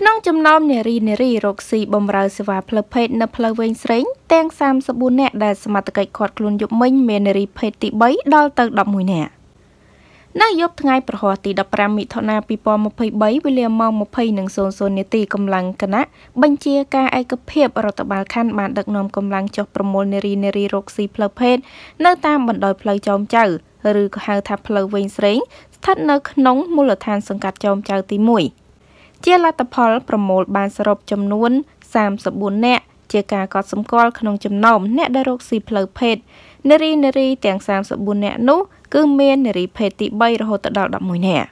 ក្នុងចំណោមនារីនារីរកស៊ីបំរើសេវាផ្លូវភេទនៅផ្លូវវែងស្រេងទាំង34នាក់ដែលសមត្ថកិច្ចឃាត់ខ្លួនយប់មិញមាននារីភេទទី3ដល់ទៅ11នាក់នៅយប់ថ្ងៃប្រហ័សទី15មិថុនា2023វេលាម៉ោង20:00នាទីកម្លាំងគណៈបញ្ជាការឯកភាពរដ្ឋបាលខណ្ឌបានដឹកនាំកម្លាំងចុះប្រមូលនារីនារីរកស៊ីផ្លូវភេទនៅតាមបណ្ដោយផ្លូវចោមចៅឬក៏ហៅថាផ្លូវវែងស្រេងស្ថិតនៅក្នុងមូលដ្ឋាន សង្កាត់ចោមចៅទី1ជាលទ្ធផលប្រមូល បានសរុបចំនួន34នាក់ជាការកត់សម្គាល់ក្នុងចំណោមអ្នកដែលរកស៊ីផ្លូវភេទនារីនារីទាំង34នាក់នោះគឺមាននារីភេទទី3រហូតដល់11នាក់